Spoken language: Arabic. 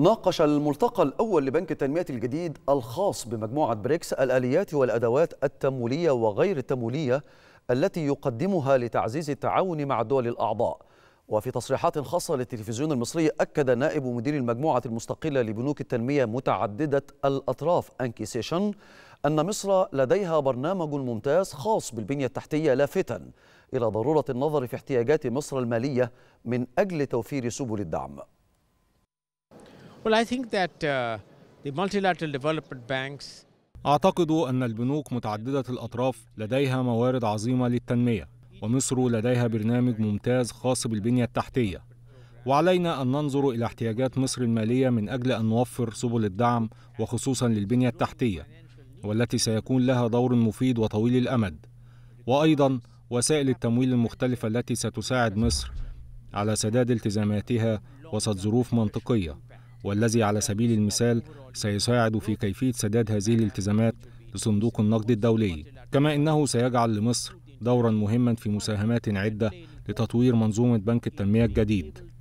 ناقش الملتقى الأول لبنك التنمية الجديد الخاص بمجموعة بريكس الآليات والأدوات التمويلية وغير التمويلية التي يقدمها لتعزيز التعاون مع الدول الأعضاء وفي تصريحات خاصة للتلفزيون المصري أكد نائب مدير المجموعة المستقلة لبنوك التنمية متعددة الأطراف أنكي سيشن أن مصر لديها برنامج ممتاز خاص بالبنية التحتية لافتا إلى ضرورة النظر في احتياجات مصر المالية من أجل توفير سبل الدعم Uh, أعتقد أن البنوك متعددة الأطراف لديها موارد عظيمة للتنمية ومصر لديها برنامج ممتاز خاص بالبنية التحتية وعلينا أن ننظر إلى احتياجات مصر المالية من أجل أن نوفر سبل الدعم وخصوصا للبنية التحتية والتي سيكون لها دور مفيد وطويل الأمد وأيضا وسائل التمويل المختلفة التي ستساعد مصر على سداد التزاماتها وسط ظروف منطقية والذي على سبيل المثال سيساعد في كيفية سداد هذه الالتزامات لصندوق النقد الدولي كما إنه سيجعل لمصر دورا مهما في مساهمات عدة لتطوير منظومة بنك التنمية الجديد